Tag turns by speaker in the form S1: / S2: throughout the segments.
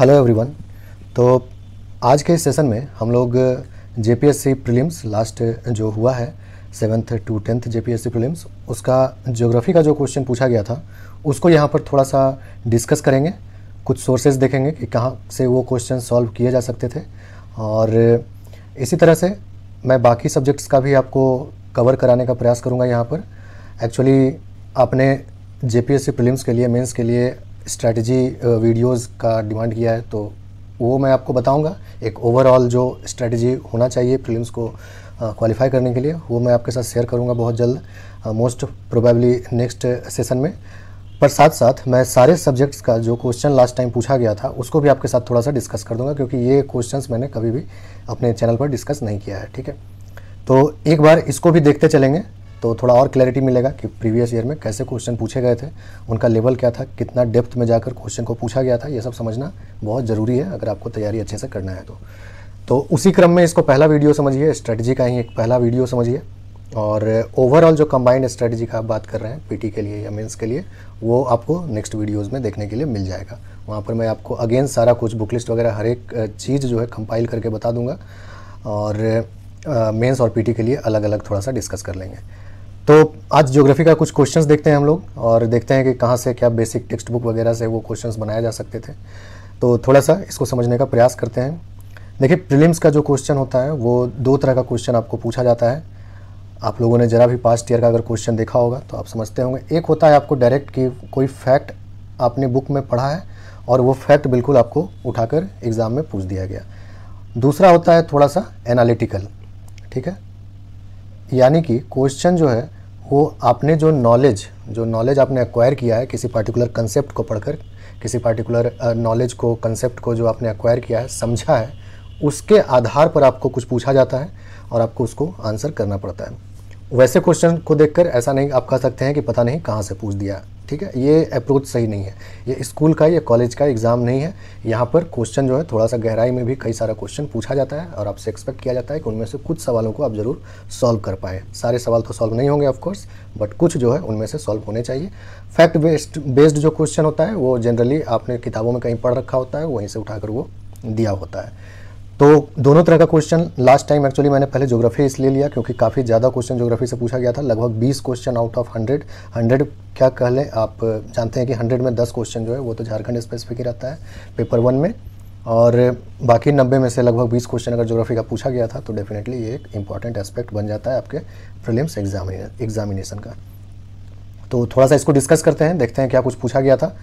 S1: Hello everyone तो आज के सेशन में हम लोग जेपीएससी प्रीलिम्स लास्ट जो हुआ है seventh to tenth JPSC prelims उसका ज्योग्राफी का जो क्वेश्चन पूछा गया था उसको यहाँ पर थोड़ा सा डिस्कस करेंगे कुछ सोर्सेज देखेंगे कि कहाँ से वो क्वेश्चन सॉल्व किए जा सकते थे और uh, इसी तरह से मैं बाकी सब्जेक्ट्स का भी आपको कवर कराने का प्रयास करूँगा यहाँ पर एक्चुअली आपने जे पी के लिए मेन्स के लिए स्ट्रेटजी वीडियोस uh, का डिमांड किया है तो वो मैं आपको बताऊंगा एक ओवरऑल जो स्ट्रेटजी होना चाहिए फिल्म्स को क्वालिफाई uh, करने के लिए वो मैं आपके साथ शेयर करूंगा बहुत जल्द मोस्ट प्रोबेबली नेक्स्ट सेशन में पर साथ साथ मैं सारे सब्जेक्ट्स का जो क्वेश्चन लास्ट टाइम पूछा गया था उसको भी आपके साथ थोड़ा सा डिस्कस कर दूंगा क्योंकि ये क्वेश्चंस मैंने कभी भी अपने चैनल पर डिस्कस नहीं किया है ठीक है तो एक बार इसको भी देखते चलेंगे तो थोड़ा और क्लैरिटी मिलेगा कि प्रीवियस ईयर में कैसे क्वेश्चन पूछे गए थे उनका लेवल क्या था कितना डेप्थ में जाकर क्वेश्चन को पूछा गया था ये सब समझना बहुत ज़रूरी है अगर आपको तैयारी अच्छे से करना है तो तो उसी क्रम में इसको पहला वीडियो समझिए स्ट्रेटजी का ही एक पहला वीडियो समझिए और ओवरऑल जो कंबाइंड स्ट्रेटजी का आप बात कर रहे हैं पीटी के लिए या मेंस के लिए वो आपको नेक्स्ट वीडियोस में देखने के लिए मिल जाएगा वहाँ पर मैं आपको अगेन सारा कुछ बुक लिस्ट वगैरह हर एक चीज़ जो है कंपाइल करके बता दूंगा और मेंस और पीटी के लिए अलग अलग थोड़ा सा डिस्कस कर लेंगे तो आज ज्योग्राफी का कुछ क्वेश्चंस देखते हैं हम लोग और देखते हैं कि कहाँ से क्या बेसिक टेक्स्ट बुक वगैरह से वो क्वेश्चंस बनाए जा सकते थे तो थोड़ा सा इसको समझने का प्रयास करते हैं देखिए प्रीलिम्स का जो क्वेश्चन होता है वो दो तरह का क्वेश्चन आपको पूछा जाता है आप लोगों ने ज़रा भी पास्ट ईयर का अगर क्वेश्चन देखा होगा तो आप समझते होंगे एक होता है आपको डायरेक्ट कि कोई फैक्ट आपने बुक में पढ़ा है और वो फैक्ट बिल्कुल आपको उठाकर एग्ज़ाम में पूछ दिया गया दूसरा होता है थोड़ा सा एनालिटिकल ठीक है यानी कि क्वेश्चन जो है वो आपने जो नॉलेज जो नॉलेज आपने एक्वायर किया है किसी पार्टिकुलर कंसेप्ट को पढ़कर किसी पार्टिकुलर नॉलेज uh, को कंसेप्ट को जो आपने एक्वायर किया है समझा है उसके आधार पर आपको कुछ पूछा जाता है और आपको उसको आंसर करना पड़ता है वैसे क्वेश्चन को देखकर ऐसा नहीं आप कह सकते हैं कि पता नहीं कहाँ से पूछ दिया ठीक है ये अप्रोच सही नहीं है ये स्कूल का या कॉलेज का एग्ज़ाम नहीं है यहाँ पर क्वेश्चन जो है थोड़ा सा गहराई में भी कई सारा क्वेश्चन पूछा जाता है और आपसे एक्सपेक्ट किया जाता है कि उनमें से कुछ सवालों को आप ज़रूर सॉल्व कर पाए सारे सवाल तो सॉल्व नहीं होंगे ऑफकोर्स बट कुछ जो है उनमें से सॉल्व होने चाहिए फैक्ट बेस्ड बेस्ड जो क्वेश्चन होता है वो जनरली आपने किताबों में कहीं पढ़ रखा होता है वहीं से उठाकर वो दिया होता है तो दोनों तरह का क्वेश्चन लास्ट टाइम एक्चुअली मैंने पहले ज्योग्राफी इसलिए लिया क्योंकि काफ़ी ज़्यादा क्वेश्चन ज्योग्राफी से पूछा गया था लगभग 20 क्वेश्चन आउट ऑफ 100 100 क्या कह लें आप जानते हैं कि 100 में 10 क्वेश्चन जो है वो तो झारखंड स्पेसिफिक ही रहता है पेपर वन में और बाकी नब्बे में से लगभग बीस क्वेश्चन अगर ज्योग्राफी का पूछा गया था तो डेफिनेटली ये एक इंपॉर्टेंट एस्पेक्ट बन जाता है आपके एग्जाम एग्जामिनेशन का तो थोड़ा सा इसको डिस्कस करते हैं देखते हैं क्या कुछ पूछा गया था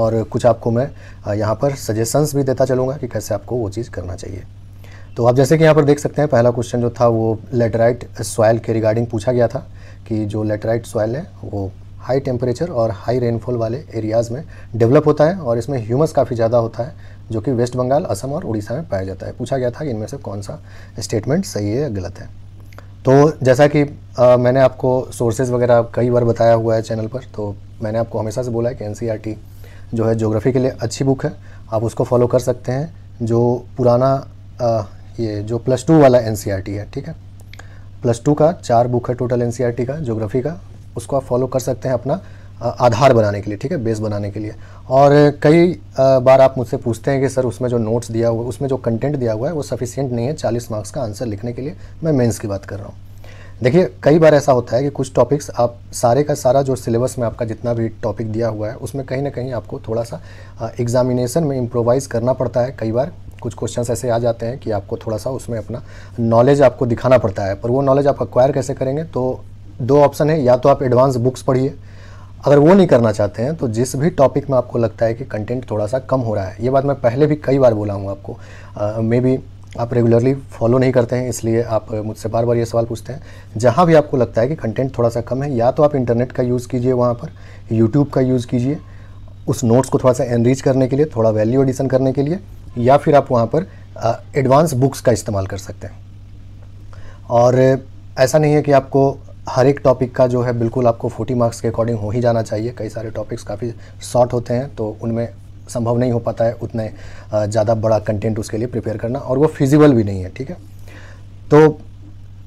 S1: और कुछ आपको मैं यहाँ पर सजेशंस भी देता चलूँगा कि कैसे आपको वो चीज़ करना चाहिए तो आप जैसे कि यहाँ पर देख सकते हैं पहला क्वेश्चन जो था वो लेटराइट सॉयल के रिगार्डिंग पूछा गया था कि जो लेटराइट सॉयल है वो हाई टेम्परेचर और हाई रेनफॉल वाले एरियाज़ में डेवलप होता है और इसमें ह्यूमस काफ़ी ज़्यादा होता है जो कि वेस्ट बंगाल असम और उड़ीसा में पाया जाता है पूछा गया था कि इनमें से कौन सा स्टेटमेंट सही है या गलत है तो जैसा कि आ, मैंने आपको सोर्सेज वगैरह कई बार बताया हुआ है चैनल पर तो मैंने आपको हमेशा से बोला है कि एन e जो है जोग्राफ़ी के लिए अच्छी बुक है आप उसको फॉलो कर सकते हैं जो पुराना ये जो प्लस टू वाला एन e है ठीक है प्लस टू का चार बुक है टोटल एन e का जोग्राफी का उसको आप फॉलो कर सकते हैं अपना आधार बनाने के लिए ठीक है बेस बनाने के लिए और कई बार आप मुझसे पूछते हैं कि सर उसमें जो नोट्स दिया हुआ उसमें जो कंटेंट दिया हुआ है वो सफिशियंट नहीं है चालीस मार्क्स का आंसर लिखने के लिए मैं मेंस की बात कर रहा हूँ देखिए कई बार ऐसा होता है कि कुछ टॉपिक्स आप सारे का सारा जो सिलेबस में आपका जितना भी टॉपिक दिया हुआ है उसमें कहीं ना कहीं आपको थोड़ा सा एग्जामिनेशन में इम्प्रोवाइज़ करना पड़ता है कई बार कुछ क्वेश्चंस ऐसे आ जाते हैं कि आपको थोड़ा सा उसमें अपना नॉलेज आपको दिखाना पड़ता है पर वो नॉलेज आप अक्वायर कैसे करेंगे तो दो ऑप्शन है या तो आप एडवांस बुक्स पढ़िए अगर वो नहीं करना चाहते हैं तो जिस भी टॉपिक में आपको लगता है कि कंटेंट थोड़ा सा कम हो रहा है ये बात मैं पहले भी कई बार बोला हूँ आपको मे बी आप रेगुलरली फॉलो नहीं करते हैं इसलिए आप मुझसे बार बार ये सवाल पूछते हैं जहाँ भी आपको लगता है कि कंटेंट थोड़ा सा कम है या तो आप इंटरनेट का यूज़ कीजिए वहाँ पर यूट्यूब का यूज़ कीजिए उस नोट्स को थोड़ा सा एनरीच करने के लिए थोड़ा वैल्यू एडिशन करने के लिए या फिर आप वहाँ पर एडवांस बुक्स का इस्तेमाल कर सकते हैं और ऐसा नहीं है कि आपको हर एक टॉपिक का जो है बिल्कुल आपको 40 मार्क्स के अकॉर्डिंग हो ही जाना चाहिए कई सारे टॉपिक्स काफ़ी शॉर्ट होते हैं तो उनमें संभव नहीं हो पाता है उतने ज़्यादा बड़ा कंटेंट उसके लिए प्रिपेयर करना और वो फिजिबल भी नहीं है ठीक है तो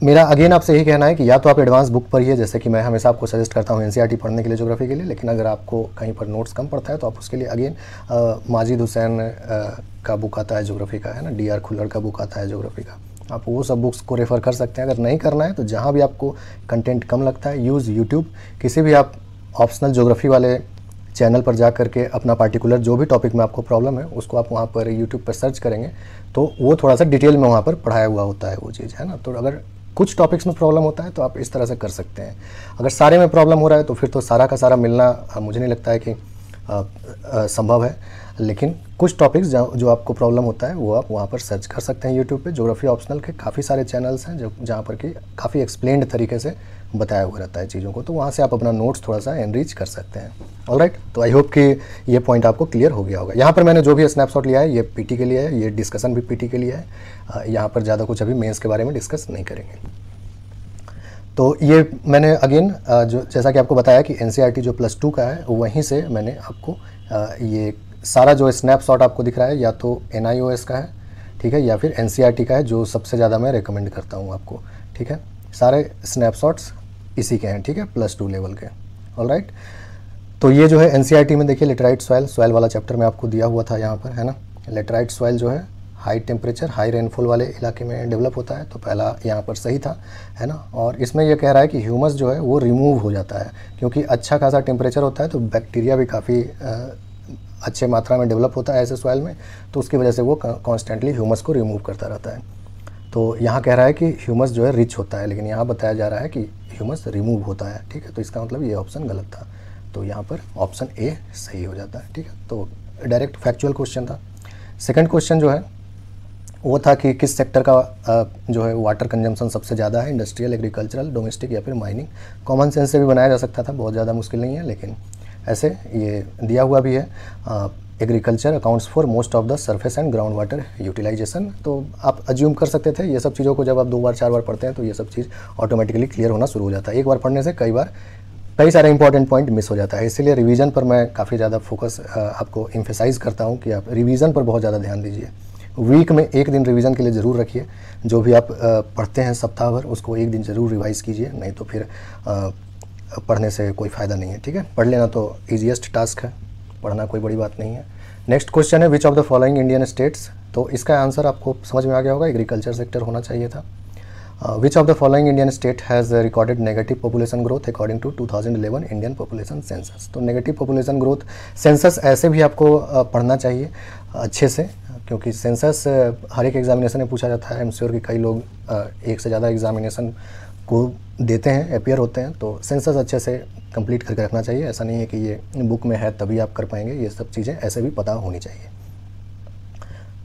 S1: मेरा अगेन आपसे यही कहना है कि या तो आप एडवांस बुक पढ़िए जैसे कि मैं हमेशा आपको सजेस्ट करता हूँ एन e पढ़ने के लिए जोग्राफी के लिए लेकिन अगर आपको कहीं पर नोट्स कम पड़ता है तो आप उसके लिए अगेन माजिद हुसैन का बुक आता है ज्योग्राफी का है ना डी आर खुल्लर का बुक आता है ज्योग्राफी का आप वो सब बुक्स को रेफ़र कर सकते हैं अगर नहीं करना है तो जहाँ भी आपको कंटेंट कम लगता है यूज़ यूट्यूब किसी भी आप ऑप्शनल जोग्राफी वाले चैनल पर जा करके अपना पार्टिकुलर जो भी टॉपिक में आपको प्रॉब्लम है उसको आप वहाँ पर यूट्यूब पर सर्च करेंगे तो वो थोड़ा सा डिटेल में वहाँ पर पढ़ाया हुआ होता है वो चीज़ है ना तो अगर कुछ टॉपिक्स में प्रॉब्लम होता है तो आप इस तरह से कर सकते हैं अगर सारे में प्रॉब्लम हो रहा है तो फिर तो सारा का सारा मिलना मुझे नहीं लगता है कि संभव है लेकिन कुछ टॉपिक्स जो आपको प्रॉब्लम होता है वो आप वहाँ पर सर्च कर सकते हैं यूट्यूब पे ज्योग्राफी ऑप्शनल के काफ़ी सारे चैनल्स हैं जो जहाँ पर कि काफ़ी एक्सप्लेन तरीके से बताया हुआ रहता है चीज़ों को तो वहाँ से आप अपना नोट्स थोड़ा सा एनरीच कर सकते हैं ऑल राइट right? तो आई होप कि ये पॉइंट आपको क्लियर हो गया होगा यहाँ पर मैंने जो भी स्नैपशॉट लिया है ये पी के लिए है ये डिस्कशन भी पी के लिए है यहाँ पर ज़्यादा कुछ अभी मेन्स के बारे में डिस्कस नहीं करेंगे तो ये मैंने अगेन जो जैसा कि आपको बताया कि एन e जो प्लस टू का है वहीं से मैंने आपको ये सारा जो स्नैपशॉट आपको दिख रहा है या तो एन का है ठीक है या फिर एन e का है जो सबसे ज़्यादा मैं रिकमेंड करता हूँ आपको ठीक है सारे स्नैपशॉट्स इसी के हैं ठीक है प्लस टू लेवल के ऑल राइट तो ये जो है एन e में देखिए लेटराइट सॉयल सॉयल वाला चैप्टर में आपको दिया हुआ था यहाँ पर है ना लेटराइट सॉयल जो है हाई टेम्परेचर हाई रेनफॉल वाले इलाके में डेवलप होता है तो पहला यहाँ पर सही था है ना और इसमें यह कह रहा है कि ह्यूमस जो है वो रिमूव हो जाता है क्योंकि अच्छा खासा टेम्परेचर होता है तो बैक्टीरिया भी काफ़ी अच्छे मात्रा में डेवलप होता है ऐसे सॉइल में तो उसकी वजह से वो कॉन्स्टेंटली ह्यूमस को रिमूव करता रहता है तो यहाँ कह रहा है कि ह्यूमस जो है रिच होता है लेकिन यहाँ बताया जा रहा है कि ह्यूमस रिमूव होता है ठीक है तो इसका मतलब ये ऑप्शन गलत था तो यहाँ पर ऑप्शन ए सही हो जाता है ठीक है तो डायरेक्ट फैक्चुअल क्वेश्चन था सेकंड क्वेश्चन जो है वो था कि किस सेक्टर का जो है वाटर कंजम्पशन सबसे ज़्यादा है इंडस्ट्रियल एग्रीकल्चरल डोमेस्टिक या फिर माइनिंग कॉमन सेंस से भी बनाया जा सकता था बहुत ज़्यादा मुश्किल नहीं है लेकिन ऐसे ये दिया हुआ भी है agriculture accounts for most of the surface and ground water utilization तो आप अज्यूम कर सकते थे ये सब चीज़ों को जब आप दो बार चार बार पढ़ते हैं तो ये सब चीज़ ऑटोमेटिकली क्लियर होना शुरू हो जाता है एक बार पढ़ने से कई बार कई सारे इंपॉर्टेंट पॉइंट मिस हो जाता है इसलिए रिवीजन पर मैं काफ़ी ज़्यादा फोकस आपको इम्फेसाइज़ करता हूँ कि आप रिवीजन पर बहुत ज़्यादा ध्यान दीजिए वीक में एक दिन रिवीजन के लिए ज़रूर रखिए जो भी आप पढ़ते हैं सप्ताह भर उसको एक दिन ज़रूर रिवाइज़ कीजिए नहीं तो फिर पढ़ने से कोई फ़ायदा नहीं है ठीक है पढ़ लेना तो ईजिएस्ट टास्क है पढ़ना कोई बड़ी बात नहीं है नेक्स्ट क्वेश्चन है which of the following Indian states तो इसका आंसर आपको समझ में आ गया होगा एग्रीकल्चर सेक्टर होना चाहिए था which of the following Indian state has recorded negative population growth according to 2011 Indian population census तो नेगेटिव पॉपुलेशन ग्रोथ सेंसस ऐसे भी आपको पढ़ना चाहिए अच्छे से क्योंकि सेंसस हर एक एग्जामिनेशन में पूछा जाता है एम श्योर कि कई लोग एक से ज़्यादा एग्जामिनेशन को देते हैं अपेयर होते हैं तो सेंसस अच्छे से कंप्लीट करके रखना चाहिए ऐसा नहीं है कि ये बुक में है तभी आप कर पाएंगे ये सब चीज़ें ऐसे भी पता होनी चाहिए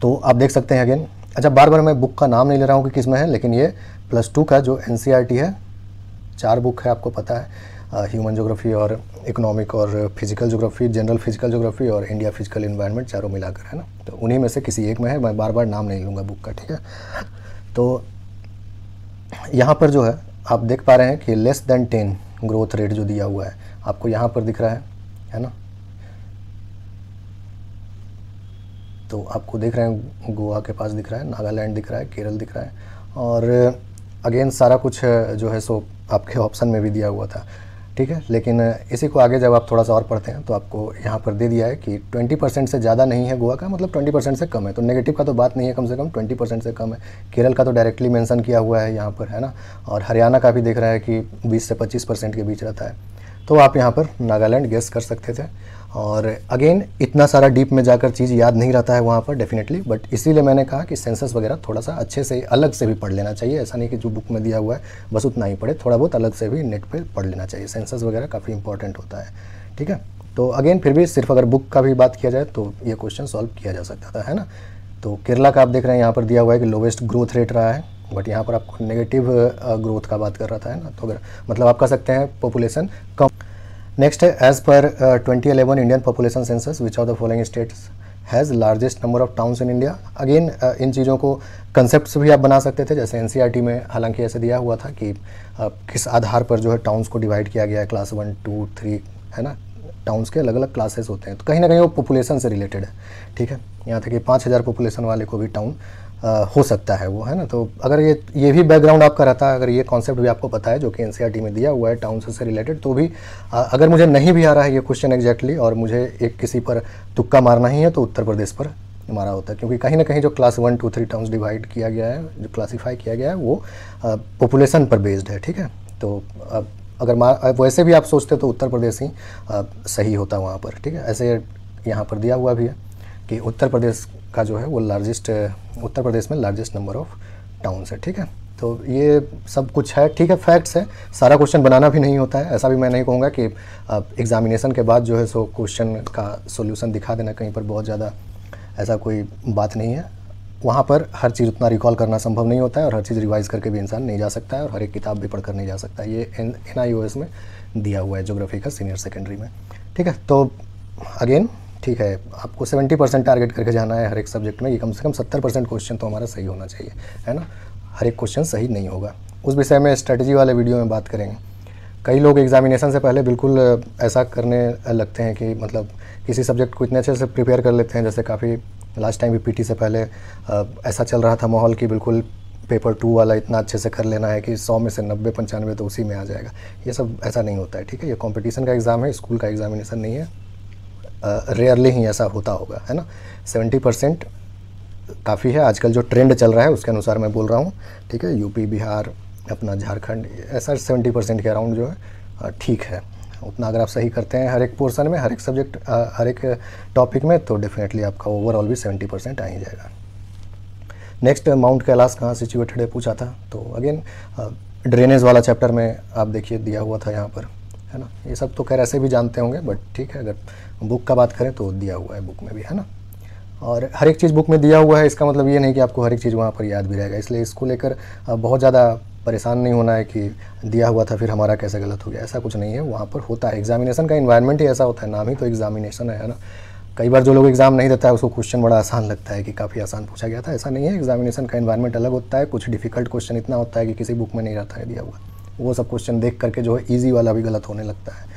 S1: तो आप देख सकते हैं अगेन अच्छा बार बार मैं बुक का नाम नहीं ले रहा हूँ कि किस में है लेकिन ये प्लस टू का जो एन e है चार बुक है आपको पता है ह्यूमन uh, जोग्राफी और इकोनॉमिक और physical geography general physical geography और इंडिया फिजिकल इन्वायरमेंट चारों मिलाकर है ना तो उन्हीं में से किसी एक में है मैं बार बार नाम नहीं लूँगा बुक का ठीक है तो यहाँ पर जो है आप देख पा रहे हैं कि less than ten growth rate जो दिया हुआ है आपको यहाँ पर दिख रहा है है ना तो आपको देख रहे हैं गोवा के पास दिख रहा है नागालैंड दिख रहा है केरल दिख रहा है और अगेन सारा कुछ जो है सो आपके ऑप्शन में भी दिया हुआ था ठीक है लेकिन इसी को आगे जब आप थोड़ा सा और पढ़ते हैं तो आपको यहाँ पर दे दिया है कि 20 परसेंट से ज़्यादा नहीं है गोवा का मतलब 20 परसेंट से कम है तो नेगेटिव का तो बात नहीं है कम से कम 20 परसेंट से कम है केरल का तो डायरेक्टली मेंशन किया हुआ है यहाँ पर है ना और हरियाणा का भी देख रहा है कि बीस से पच्चीस परसेंट के बीच रहता है तो आप यहाँ पर नागालैंड गेस कर सकते थे और अगेन इतना सारा डीप में जाकर चीज़ याद नहीं रहता है वहाँ पर डेफिनेटली बट इसीलिए मैंने कहा कि सेंसस वगैरह थोड़ा सा अच्छे से अलग से भी पढ़ लेना चाहिए ऐसा नहीं कि जो बुक में दिया हुआ है बस उतना ही पढ़े थोड़ा बहुत अलग से भी नेट पर पढ़ लेना चाहिए सेंसस वगैरह काफ़ी इंपॉर्टेंट होता है ठीक है तो अगेन फिर भी सिर्फ अगर बुक का भी बात किया जाए तो ये क्वेश्चन सॉल्व किया जा सकता था है ना तो केरला का आप देख रहे हैं यहाँ पर दिया हुआ है कि लोवेस्ट ग्रोथ रेट रहा है बट यहाँ पर आपको नेगेटिव ग्रोथ का बात कर रहा था है ना तो अगर मतलब आप कह सकते हैं पॉपुलेशन कम नेक्स्ट है as per twenty eleven Indian population census which are the following states has largest number of towns in India again इन चीज़ों को कंसेप्ट भी आप बना सकते थे जैसे एन e में हालांकि ऐसे दिया हुआ था कि uh, किस आधार पर जो है टाउन्स को डिवाइड किया गया है क्लास वन टू थ्री है ना टाउन्स के अलग अलग क्लासेस होते हैं तो कहीं ना कहीं वो पॉपुलेशन से रिलेटेड है ठीक है यहाँ तक कि पाँच हज़ार पॉपुलेशन वाले को भी टाउन हो सकता है वो है ना तो अगर ये ये भी बैकग्राउंड आपका रहता है अगर ये कॉन्सेप्ट भी आपको पता है जो कि एन में दिया हुआ है टाउन से रिलेटेड तो भी आ, अगर मुझे नहीं भी आ रहा है ये क्वेश्चन एग्जैक्टली और मुझे एक किसी पर तुक्का मारना ही है तो उत्तर प्रदेश पर मारा होता है क्योंकि कहीं ना कहीं जो class one two three towns divide किया गया है जो क्लासीफाई किया गया है वो पॉपुलेशन पर बेस्ड है ठीक है तो अब अगर वैसे भी आप सोचते तो उत्तर प्रदेश ही सही होता वहाँ पर ठीक है ऐसे यहाँ पर दिया हुआ भी है कि उत्तर प्रदेश का जो है वो लार्जेस्ट उत्तर प्रदेश में लार्जेस्ट नंबर ऑफ टाउन्स है ठीक है तो ये सब कुछ है ठीक है फैक्ट्स है सारा क्वेश्चन बनाना भी नहीं होता है ऐसा भी मैं नहीं कहूँगा कि एग्जामिनेशन के बाद जो है सो क्वेश्चन का सोल्यूसन दिखा देना कहीं पर बहुत ज़्यादा ऐसा कोई बात नहीं है वहाँ पर हर चीज़ उतना रिकॉल करना संभव नहीं होता है और हर चीज़ रिवाइज करके भी इंसान नहीं जा सकता है और हर एक किताब भी पढ़कर नहीं जा सकता है। ये एन एन में दिया हुआ है जोग्राफी का सीनियर सेकेंडरी में ठीक है तो अगेन ठीक है आपको 70 परसेंट टारगेट करके जाना है हर एक सब्जेक्ट में ये कम से कम 70 परसेंट क्वेश्चन तो हमारा सही होना चाहिए है ना हर एक क्वेश्चन सही नहीं होगा उस विषय में स्ट्रेटजी वाले वीडियो में बात करेंगे कई लोग एग्जामिनेशन से पहले बिल्कुल ऐसा करने लगते हैं कि मतलब किसी सब्जेक्ट को इतने अच्छे से प्रिपेयर कर लेते हैं जैसे काफ़ी लास्ट टाइम भी पी से पहले ऐसा चल रहा था माहौल कि बिल्कुल पेपर टू वाला इतना अच्छे से कर लेना है कि सौ में से नब्बे पंचानवे तो उसी में आ जाएगा ये सब ऐसा नहीं होता है ठीक है ये कॉम्पिटिशन का एग्ज़ाम है स्कूल का एग्जामिनेशन नहीं है रेयरली ही ऐसा होता होगा है ना सेवेंटी परसेंट काफ़ी है आजकल जो ट्रेंड चल रहा है उसके अनुसार मैं बोल रहा हूँ ठीक है यूपी बिहार अपना झारखंड ऐसा सेवेंटी परसेंट के अराउंड जो है ठीक है उतना अगर आप सही करते हैं हर एक पोर्सन में हर एक सब्जेक्ट हर एक टॉपिक में तो डेफिनेटली आपका ओवरऑल भी सेवेंटी परसेंट आ ही जाएगा नेक्स्ट माउंट कैलाश कहाँ सिचुएटेड है पूछा था तो अगेन ड्रेनेज वाला चैप्टर में आप देखिए दिया हुआ था यहाँ पर है ना ये सब तो खैर ऐसे भी जानते होंगे बट ठीक है अगर बुक का बात करें तो दिया हुआ है बुक में भी है ना और हर एक चीज़ बुक में दिया हुआ है इसका मतलब ये नहीं कि आपको हर एक चीज़ वहाँ पर याद भी रहेगा इसलिए इसको लेकर बहुत ज़्यादा परेशान नहीं होना है कि दिया हुआ था फिर हमारा कैसे गलत हो गया ऐसा कुछ नहीं है वहाँ पर होता है एग्जामिनेशन का इन्वायरमेंट ही ऐसा होता है नाम ही तो एग्जामिनेशन है ना कई बार जो लोग एग्ज़ाम नहीं देता है उसको क्वेश्चन बड़ा आसान लगता है कि काफ़ी आसान पूछा गया था ऐसा नहीं है एग्जामिनेशन का इन्वायरमेंट अलग होता है कुछ डिफिकल्ट क्वेश्चन इतना होता है कि किसी बुक में नहीं रहता है दिया हुआ वो सब क्वेश्चन देख करके जो है ईजी वाला भी गलत होने लगता है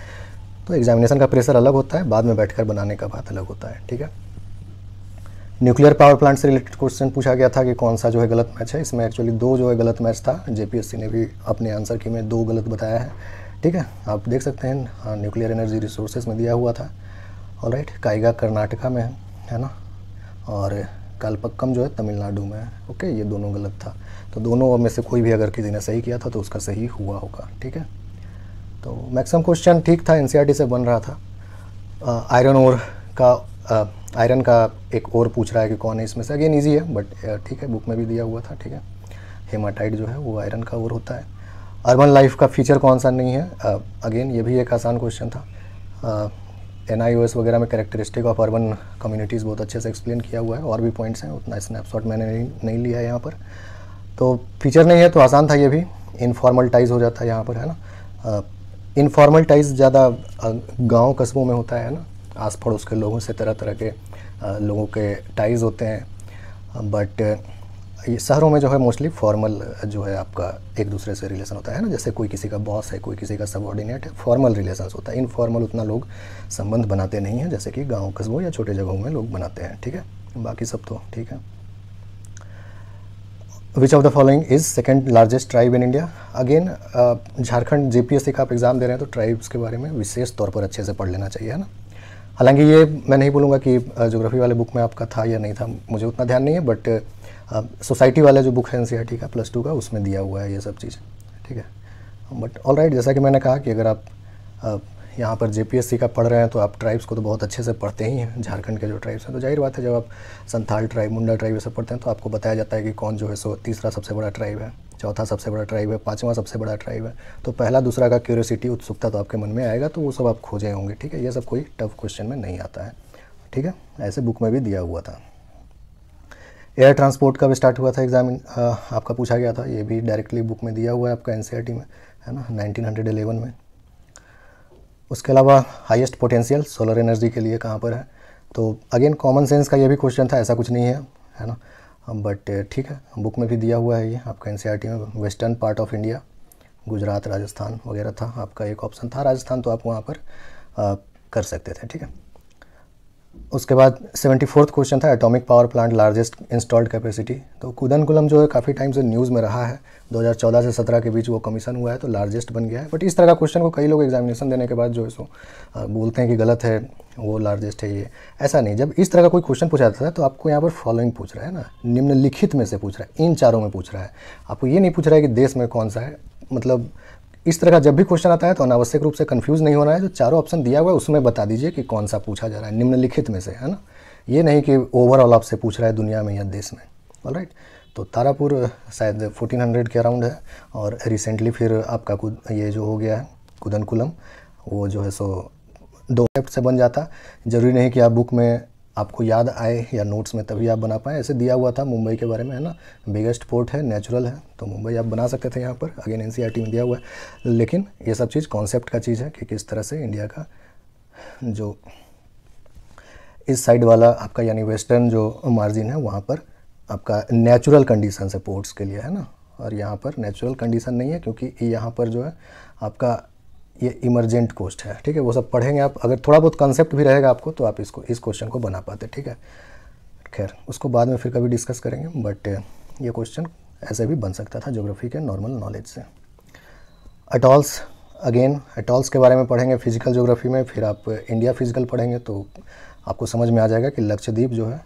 S1: तो एग्जामिनेशन का प्रेशर अलग होता है बाद में बैठकर बनाने का बात अलग होता है ठीक है न्यूक्लियर पावर प्लांट से रिलेटेड क्वेश्चन पूछा गया था कि कौन सा जो है गलत मैच है इसमें एक्चुअली दो जो है गलत मैच था जेपीएससी ने भी अपने आंसर की में दो गलत बताया है ठीक है आप देख सकते हैं न्यूक्लियर एनर्जी रिसोर्सेज में दिया हुआ था और राइट काइगा कर्नाटका में है है ना और कालपक्कम जो है तमिलनाडु में है ओके ये दोनों गलत था तो दोनों में से कोई भी अगर किसी ने सही किया था तो उसका सही हुआ होगा ठीक है तो मैक्सिमम क्वेश्चन ठीक था एन e से बन रहा था आयरन ओर का आयरन का एक और पूछ रहा है कि कौन है इसमें से अगेन ईजी है बट ठीक है बुक में भी दिया हुआ था ठीक है हेमाटाइट जो है वो आयरन का और होता है अर्बन लाइफ का फीचर कौन सा नहीं है अगेन ये भी एक आसान क्वेश्चन था एन आई वगैरह में करेक्टरिस्टिक ऑफ अर्बन कम्युनिटीज़ बहुत अच्छे से एक्सप्लेन किया हुआ है और भी पॉइंट्स हैं उतना स्नैपशॉट मैंने नहीं, नहीं लिया है यहाँ पर तो फीचर नहीं है तो आसान था ये भी इनफॉर्मल टाइज हो जाता है यहाँ पर है ना इनफॉर्मल टाइज ज़्यादा गांव कस्बों में होता है ना आस पड़ोस के लोगों से तरह तरह के लोगों के टाइज होते हैं बट ये शहरों में जो है मोस्टली फॉर्मल जो है आपका एक दूसरे से रिलेशन होता है ना जैसे कोई किसी का बॉस है कोई किसी का सबॉर्डिनेट है फॉर्मल रिलेशन होता है इनफॉर्मल उतना लोग संबंध बनाते नहीं हैं जैसे कि गाँव कस्बों या छोटे जगहों में लोग बनाते हैं ठीक है बाकी सब तो ठीक है which of the following is second largest tribe in India again Jharkhand JPSC का आप एग्ज़ाम दे रहे हैं तो ट्राइब्स के बारे में विशेष तौर पर अच्छे से पढ़ लेना चाहिए है ना हालांकि ये मैं नहीं बोलूँगा कि जोग्राफी uh, वाले बुक में आपका था या नहीं था मुझे उतना ध्यान नहीं है बट सोसाइटी वाला जो बुक है एन का प्लस टू का उसमें दिया हुआ है ये सब चीज़ ठीक है बट ऑल राइट जैसा कि मैंने कहा कि अगर आप uh, यहाँ पर जेपीएससी का पढ़ रहे हैं तो आप ट्राइब्स को तो बहुत अच्छे से पढ़ते ही हैं झारखंड के जो ट्राइब्स हैं तो जाहिर बात है जब आप संथाल ट्राइब मुंडा ट्राइब ये सब पढ़ते हैं तो आपको बताया जाता है कि कौन जो है सो तीसरा सबसे बड़ा ट्राइब है चौथा सबसे बड़ा ट्राइब है पाँचवा सबसे बड़ा ट्राइब है तो पहला दूसरा का क्यूरियोसिटी उत्सुकता तो आपके मन में आएगा तो वो सब आप खोजे होंगे ठीक है ये सब कोई टफ क्वेश्चन में नहीं आता है ठीक है ऐसे बुक में भी दिया हुआ था एयर ट्रांसपोर्ट का भी स्टार्ट हुआ था एग्जाम आपका पूछा गया था ये भी डायरेक्टली बुक में दिया हुआ है आपका एन e में है ना 1911 में उसके अलावा हाईएस्ट पोटेंशियल सोलर एनर्जी के लिए कहाँ पर है तो अगेन कॉमन सेंस का ये भी क्वेश्चन था ऐसा कुछ नहीं है है ना बट ठीक है बुक में भी दिया हुआ है ये आपका एन e में western part of India Gujarat Rajasthan वगैरह था आपका एक ऑप्शन था राजस्थान तो आप वहाँ पर आ, कर सकते थे ठीक है उसके बाद सेवेंटी फोर्थ क्वेश्चन था atomic power plant largest installed capacity तो कुदनकुलम जो है काफ़ी टाइम से न्यूज़ में रहा है 2014 से 17 के बीच वो कमीशन हुआ है तो लार्जेस्ट बन गया है बट इस तरह का क्वेश्चन को कई लोग एग्जामिनेशन देने के बाद जो है सो बोलते हैं कि गलत है वो लार्जेस्ट है ये ऐसा नहीं जब इस तरह का कोई क्वेश्चन पूछा जाता है तो आपको यहाँ पर फॉलोइंग पूछ रहा है ना निम्नलिखित में से पूछ रहा है इन चारों में पूछ रहा है आपको ये नहीं पूछ रहा है कि देश में कौन सा है मतलब इस तरह का जब भी क्वेश्चन आता है तो अनावश्यक रूप से कंफ्यूज नहीं होना है जो चारों ऑप्शन दिया हुआ है उसमें बता दीजिए कि कौन सा पूछा जा रहा है निम्नलिखित में से है ना ये नहीं कि ओवरऑल आपसे पूछ रहा है दुनिया में या देश में ऑल राइट तो तारापुर शायद 1400 के अराउंड है और रिसेंटली फिर आपका कुद ये जो हो गया है कुदनकुलम वो जो है सो दो से बन जाता ज़रूरी नहीं कि आप बुक में आपको याद आए या नोट्स में तभी आप बना पाए ऐसे दिया हुआ था मुंबई के बारे में है ना बिगेस्ट पोर्ट है नेचुरल है तो मुंबई आप बना सकते थे यहाँ पर अगेन एन e में दिया हुआ है लेकिन ये सब चीज़ कॉन्सेप्ट का चीज़ है कि किस तरह से इंडिया का जो इस साइड वाला आपका यानी वेस्टर्न जो मार्जिन है वहाँ पर आपका नेचुरल कंडीशन है पोर्ट्स के लिए है ना और यहाँ पर नेचुरल कंडीशन नहीं है क्योंकि यहाँ पर जो है आपका ये इमरजेंट कोस्ट है ठीक है वो सब पढ़ेंगे आप अगर थोड़ा बहुत कंसेप्ट भी रहेगा आपको तो आप इसको इस क्वेश्चन को बना पाते ठीक है खैर उसको बाद में फिर कभी डिस्कस करेंगे बट ये क्वेश्चन ऐसे भी बन सकता था जोग्राफी के नॉर्मल नॉलेज से अटॉल्स अगेन अटॉल्स के बारे में पढ़ेंगे फिजिकल जोग्राफी में फिर आप इंडिया फिजिकल पढ़ेंगे तो आपको समझ में आ जाएगा कि लक्षद्वीप जो है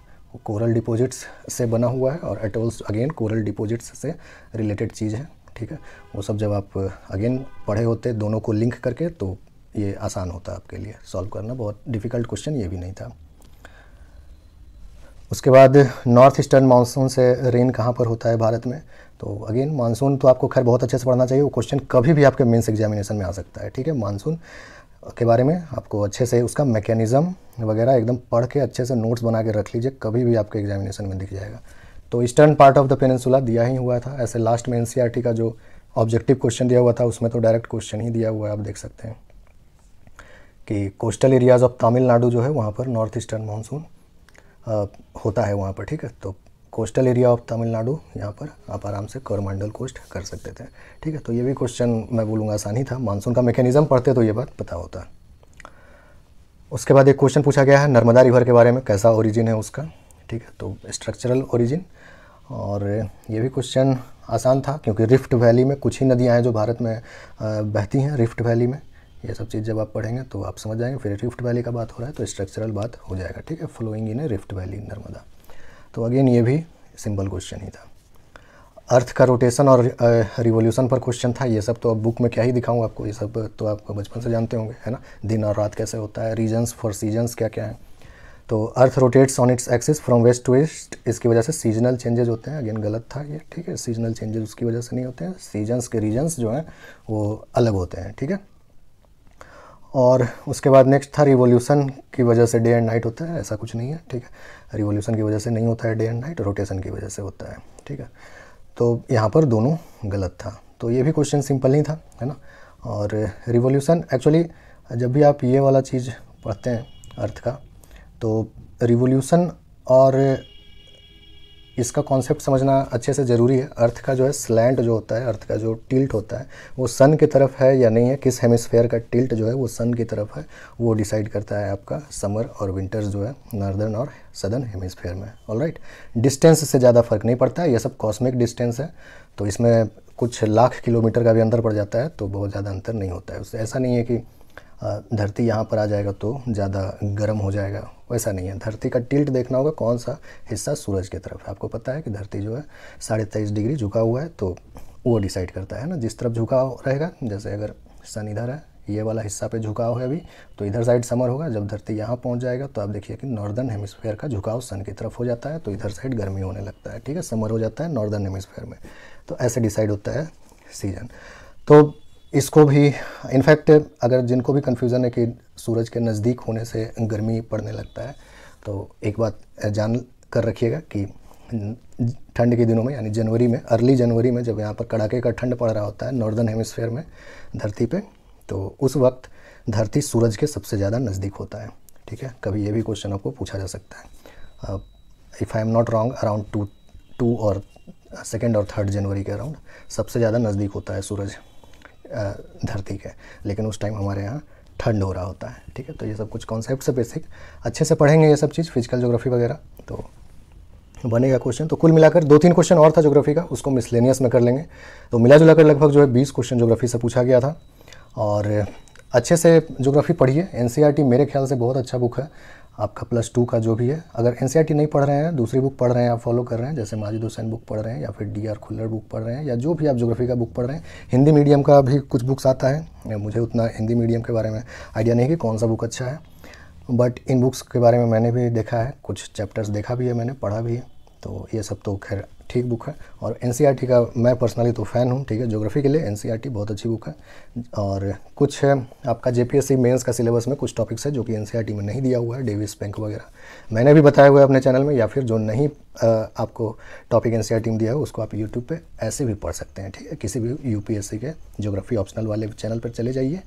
S1: कोरल डिपॉजिट्स से बना हुआ है और अटॉल्स अगेन कोरल डिपॉजिट्स से रिलेटेड चीज़ है ठीक है वो सब जब आप अगेन पढ़े होते दोनों को लिंक करके तो ये आसान होता है आपके लिए सॉल्व करना बहुत डिफ़िकल्ट क्वेश्चन ये भी नहीं था उसके बाद नॉर्थ ईस्टर्न मानसून से रेन कहाँ पर होता है भारत में तो अगेन मानसून तो आपको खैर बहुत अच्छे से पढ़ना चाहिए वो क्वेश्चन कभी भी आपके मेंस एग्जामिनेशन में आ सकता है ठीक है मानसून के बारे में आपको अच्छे से उसका मैकेनिज़्म वगैरह एकदम पढ़ के अच्छे से नोट्स बना के रख लीजिए कभी भी आपके एग्जामिनेशन में दिख जाएगा तो eastern part of the peninsula दिया ही हुआ था ऐसे लास्ट में एन e का जो ऑब्जेक्टिव क्वेश्चन दिया हुआ था उसमें तो डायरेक्ट क्वेश्चन ही दिया हुआ है आप देख सकते हैं कि कोस्टल एरियाज ऑफ तमिलनाडु जो है वहाँ पर नॉर्थ ईस्टर्न मानसून होता है वहाँ पर ठीक है तो कोस्टल एरिया ऑफ तमिलनाडु यहाँ पर आप आराम से कोरमंडल कोस्ट कर सकते थे ठीक है तो ये भी क्वेश्चन मैं बोलूँगा आसान ही था मानसून का मेकेनिज़्म पढ़ते तो ये बात पता होता उसके बाद एक क्वेश्चन पूछा गया है नर्मदा रिवर के बारे में कैसा ओरिजिन है उसका ठीक है तो स्ट्रक्चरल ओरिजिन और ये भी क्वेश्चन आसान था क्योंकि रिफ्ट वैली में कुछ ही नदियाँ हैं जो भारत में बहती हैं रिफ्ट वैली में ये सब चीज़ जब आप पढ़ेंगे तो आप समझ जाएंगे फिर रिफ्ट वैली का बात हो रहा है तो स्ट्रक्चरल बात हो जाएगा ठीक है flowing in rift valley Narmada तो अगेन ये भी सिंपल क्वेश्चन ही था अर्थ का रोटेशन और रिवोल्यूशन पर क्वेश्चन था ये सब तो अब बुक में क्या ही दिखाऊँ आपको ये सब तो आप बचपन से जानते होंगे है ना दिन और रात कैसे होता है रीजन्स फॉर सीजन्स क्या क्या हैं तो earth rotates on its axis from west to west इसकी वजह से सीजनल चेंजेज होते हैं अगेन गलत था ये ठीक है सीजनल चेंजेस उसकी वजह से नहीं होते हैं सीजन्स के रीजन्स जो हैं वो अलग होते हैं ठीक है और उसके बाद नेक्स्ट था रिवोल्यूशन की वजह से डे एंड नाइट होता है ऐसा कुछ नहीं है ठीक है रिवोल्यूशन की वजह से नहीं होता है डे एंड नाइट रोटेशन की वजह से होता है ठीक है तो यहाँ पर दोनों गलत था तो ये भी क्वेश्चन सिंपल नहीं था है ना और रिवोल्यूशन एक्चुअली जब भी आप ये वाला चीज़ पढ़ते हैं अर्थ का तो रिवोल्यूशन और इसका कॉन्सेप्ट समझना अच्छे से ज़रूरी है अर्थ का जो है स्लैंट जो होता है अर्थ का जो टिल्ट होता है वो सन की तरफ है या नहीं है किस हेमिसफेयर का टिल्ट जो है वो सन की तरफ है वो डिसाइड करता है आपका समर और विंटर्स जो है नॉर्दर्न और सदर्न हेमिसफेयर में ऑल राइट डिस्टेंस से ज़्यादा फ़र्क नहीं पड़ता है ये सब कॉस्मिक डिस्टेंस है तो इसमें कुछ लाख किलोमीटर का भी अंतर पड़ जाता है तो बहुत ज़्यादा अंतर नहीं होता है उससे ऐसा नहीं है कि धरती यहाँ पर आ जाएगा तो ज़्यादा गर्म हो जाएगा वैसा नहीं है धरती का टिल्ट देखना होगा कौन सा हिस्सा सूरज की तरफ है आपको पता है कि धरती जो है साढ़े तेईस डिग्री झुका हुआ है तो वो डिसाइड करता है ना जिस तरफ झुकाव रहेगा जैसे अगर सन इधर है ये वाला हिस्सा पे झुकाव है अभी तो इधर साइड समर होगा जब धरती यहाँ पहुँच जाएगा तो आप देखिए कि नॉर्दर्न हेमिस्फेयर का झुकाव सन की तरफ हो जाता है तो इधर साइड गर्मी होने लगता है ठीक है समर हो जाता है नॉर्दर्न हेमिस्फेयर में तो ऐसे डिसाइड होता है सीजन तो इसको भी इनफैक्ट अगर जिनको भी कन्फ्यूज़न है कि सूरज के नज़दीक होने से गर्मी पड़ने लगता है तो एक बात जान कर रखिएगा कि ठंड के दिनों में यानी जनवरी में अर्ली जनवरी में जब यहाँ पर कड़ाके का ठंड पड़ रहा होता है नॉर्दर्न हेमिसफेयर में धरती पे तो उस वक्त धरती सूरज के सबसे ज़्यादा नज़दीक होता है ठीक है कभी ये भी क्वेश्चन आपको पूछा जा सकता है if I am not wrong around two two और सेकेंड और थर्ड जनवरी के अराउंड सबसे ज़्यादा नज़दीक होता है सूरज धरती के लेकिन उस टाइम हमारे यहाँ ठंड हो रहा होता है ठीक है तो ये सब कुछ कॉन्सेप्ट से बेसिक अच्छे से पढ़ेंगे ये सब चीज़ फिजिकल जोग्राफी वगैरह तो बनेगा क्वेश्चन तो कुल मिलाकर दो तीन क्वेश्चन और था जोग्राफी का उसको मिसलेनियस में कर लेंगे तो मिला जुला कर लगभग जो है बीस क्वेश्चन जोग्राफी से पूछा गया था और अच्छे से जोग्राफी पढ़िए एन e मेरे ख्याल से बहुत अच्छा बुक है आपका प्लस टू का जो भी है अगर एन e नहीं पढ़ रहे हैं दूसरी बुक पढ़ रहे हैं आप फॉलो कर रहे हैं जैसे माजिद हुसैन बुक पढ़ रहे हैं या फिर डी आर खुल्लर बुक पढ़ रहे हैं या जो भी आप जोग्राफी का बुक पढ़ रहे हैं हिंदी मीडियम का भी कुछ बुक्स आता है मुझे उतना हिंदी मीडियम के बारे में आइडिया नहीं कि कौन सा बुक अच्छा है बट इन बुक्स के बारे में मैंने भी देखा है कुछ चैप्टर्स देखा भी है मैंने पढ़ा भी है तो ये सब तो खैर ठीक बुक है और एन e का मैं पर्सनली तो फ़ैन हूँ ठीक है जोग्राफी के लिए एन e बहुत अच्छी बुक है और कुछ है आपका जे पी का सिलेबस में कुछ टॉपिक्स है जो कि एन e में नहीं दिया हुआ है डेविस बैंक वगैरह मैंने भी बताया हुआ है अपने चैनल में या फिर जो नहीं आपको टॉपिक एन दिया है उसको आप यूट्यूब पर ऐसे भी पढ़ सकते हैं ठीक है किसी भी यू के जोग्राफी ऑप्शनल वाले चैनल पर चले जाइए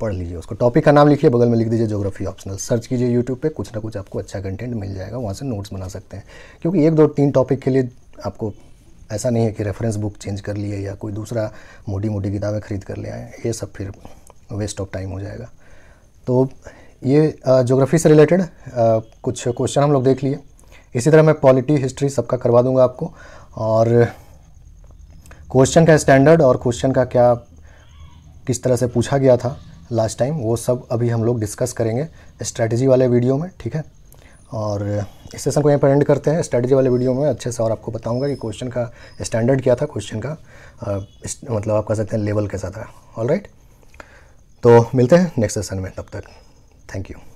S1: पढ़ लीजिए उसको टॉपिक का नाम लिखिए बगल में लिख दीजिए जोग्राफी ऑप्शनल सर्च कीजिए यूट्यूब पे कुछ ना कुछ आपको अच्छा कंटेंट मिल जाएगा वहाँ से नोट्स बना सकते हैं क्योंकि एक दो तीन टॉपिक के लिए आपको ऐसा नहीं है कि रेफरेंस बुक चेंज कर लिए या कोई दूसरा मोटी मोटी किताबें खरीद कर ले आए ये सब फिर वेस्ट ऑफ टाइम हो जाएगा तो ये जोग्राफ़ी से रिलेटेड कुछ क्वेश्चन हम लोग देख लिए इसी तरह मैं पॉलिटी हिस्ट्री सबका करवा दूंगा आपको और क्वेश्चन का स्टैंडर्ड और क्वेश्चन का क्या किस तरह से पूछा गया था लास्ट टाइम वो सब अभी हम लोग डिस्कस करेंगे स्ट्रैटेजी वाले वीडियो में ठीक है और इस सेशन को यहीं पर एंड करते हैं स्ट्रेटजी वाले वीडियो में अच्छे से और आपको बताऊंगा कि क्वेश्चन का स्टैंडर्ड क्या था क्वेश्चन का आ, मतलब आप कह सकते हैं लेवल कैसा था ऑल राइट तो मिलते हैं नेक्स्ट सेशन में तब तक थैंक यू